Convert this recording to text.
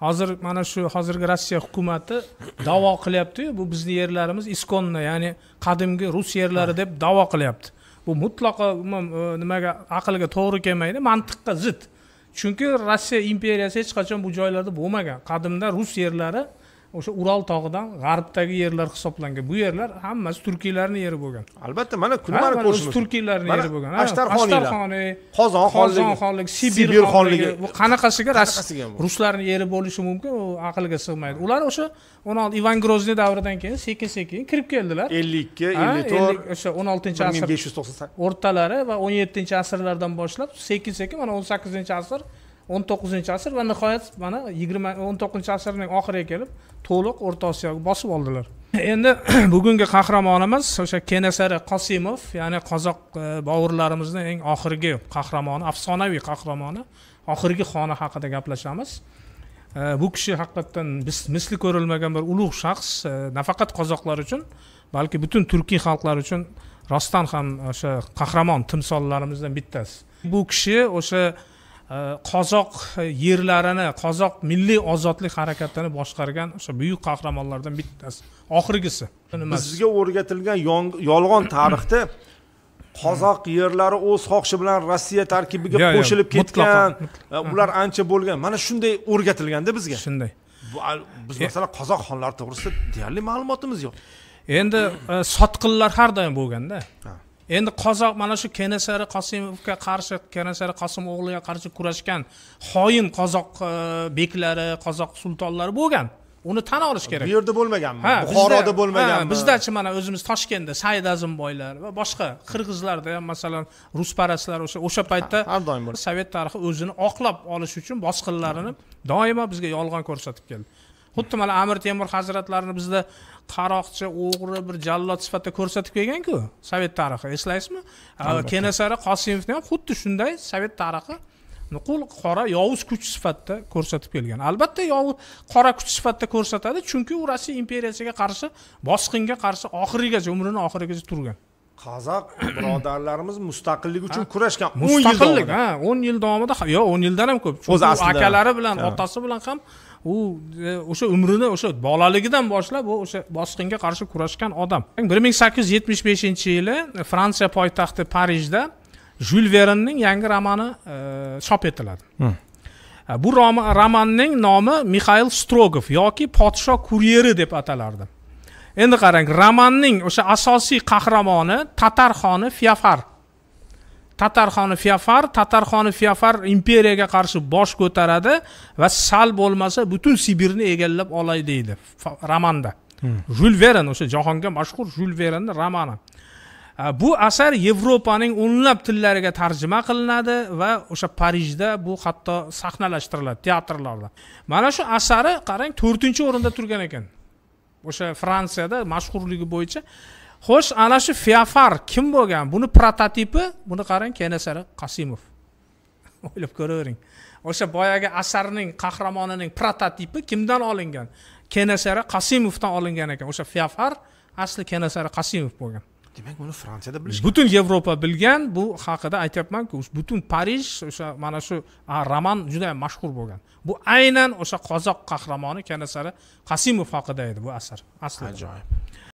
hozir mana shu hozirgi rossiya hukumati davo qilyaptiyu bu bizni yerlarimiz iskonni ya'ni qadimgi rus yerlari deb davo qilyapti bu mutlaqo umuman e, nimaga aqlga to'g'ri kelmaydi mantiqqa zid chunki rossiya imperiyasi hech qachon bu joylarda bo'lmagan qadimda rus yerlari o'sha ural tog'idan g'arbdagi yerlar hisoblangan bu yerlar hammasi turkiylarni yeri bo'lgan albatta mana kunmani ko'rishimiz turkiylarni yeri bo'lgan ashtarxoniy qozon xonligi qozon xonligi sibir xonligi bu qanaqasiga ruslarni yeri bo'lishi mumkin u aqlga sig'maydi ular o'sha o'n olti ivan grozniy davridan keyin sekin sekin kirib keldilar ellik ikki ellik to'rt o'sha o'n oltinchi asr bir ming besh yuz to'qson o'rtalari va o'n yettinchi asrlardan boshlab sekin sekin mana o'n sakkizinchi asr o'n to'qqizinchi asr va nihoyat mana yigirma o'n to'qqizinchi asrning oxiriga kelib to'liq o'rta osiyoga bosib oldilar endi bugungi qahramonimiz o'sha kenasari qosimov ya'ni qozoq e, bovurlarimizni eng oxirgi qahramoni afsonaviy qahramoni oxirgi xoni haqida gaplashamiz e, bu kishi haqiqatdan misli ko'rilmagan bir ulug' shaxs e, nafaqat qozoqlar uchun balki butun turkiy xalqlar uchun rostdan ham o'sha qahramon timsollarimizdan bittasi bu kishi o'sha Э, qozoq э, yerlarini qozoq milliy ozodlik harakatini boshqargan o'sha buyuk qahramonlardan bittasi oxirgisi bizga o'rgatilgan yolg'on tarixda qozoq yerlari o'z xohishi bilan rossiya tarkibiga qo'shilib ketgan ular ancha bo'lgan mana shunday o'rgatilganda bizga shunday biz masalan qozoq xonlari to'g'risida deyarli ma'lumotimiz yo'q endi e, sotqinlar har doim bo'lganda endi qozoq mana shu kenasari qosimovga qarshi kenasari qosim o'g'liga qarshi kurashgan xoin qozoq e, beklari qozoq sultonlari bo'lgan uni tan olish kerak bu yerda bo'lmaganmi buxoroda bo'lmaganmi bizdachi mana o'zimiz toshkentda said azimboylar va boshqa qirg'izlarda ham masalan rusparastlar o'sha o'sha paytda har doim sovet tarixi o'zini oqlab olish uchun bosqinlarini doimo bizga yolg'on ko'rsatib keldi xuddi mana amir temur hazratlarini bizda qaroqchi o'g'ri bir jallod sifatida ko'rsatib kelganku sovet tarixi eslaysizmi kenasari qosimovni ham xuddi shunday sovet tarixi nuqul qora yovuz kuch sifatida ko'rsatib kelgan albatta yovuz qora kuch sifatida ko'rsatadi chunki u rossiya imperiyasiga qarshi bosqinga qarshi oxirigacha umrini oxirigacha turgan qozoq birodarlarimiz mustaqillik uchun kurashgan mustaqillik ha o'n yil davomida yo o'n yildan ham ko'p o'z akalari bilan otasi bilan ham u e, o'sha umrini o'sha bolaligidan boshlab u o'sha bosqinga qarshi kurashgan odam bir ming sakkiz yuz yetmish beshinchi yili fransiya poytaxti parijda jul verinning yangi romani e, chop etiladi e, bu romanning nomi mixail strogov yoki podsho kuryeri deb atalardi endi qarang romanning o'sha asosiy qahramoni tatar xoni fiafar tatarxoni fiafar tatarxoni fiafar imperiyaga qarshi bosh ko'taradi va sal bo'lmasa butun sibirni egallab olay deydi romanda hmm. jul veren o'sha jahonga mashhur jul verenni romani bu asar yevropaning o'nlab tillariga tarjima qilinadi va o'sha parijda bu hatto sahnalashtiriladi teatrlarda mana shu asari qarang to'rtinchi o'rinda turgan ekan o'sha fransiyada mashhurligi bo'yicha xo'sh ana shu feofar kim bo'lgan buni prototipi buni qarang kenasari qosimov o'ylab ko'ravering o'sha boyagi asarning qahramonining prototipi kimdan olingan kenasara qosimovdan olingan ekan o'sha feofar asli kenasara qosimov bo'lgan demak buni fransiyada bilishgan butun yevropa bilgan bu haqida aytyapmanku butun parij o'sha mana shu roman juda yam mashhur bo'lgan bu aynan o'sha qozoq qahramoni kenasara qosimov haqida edi bu asar asli ajoyib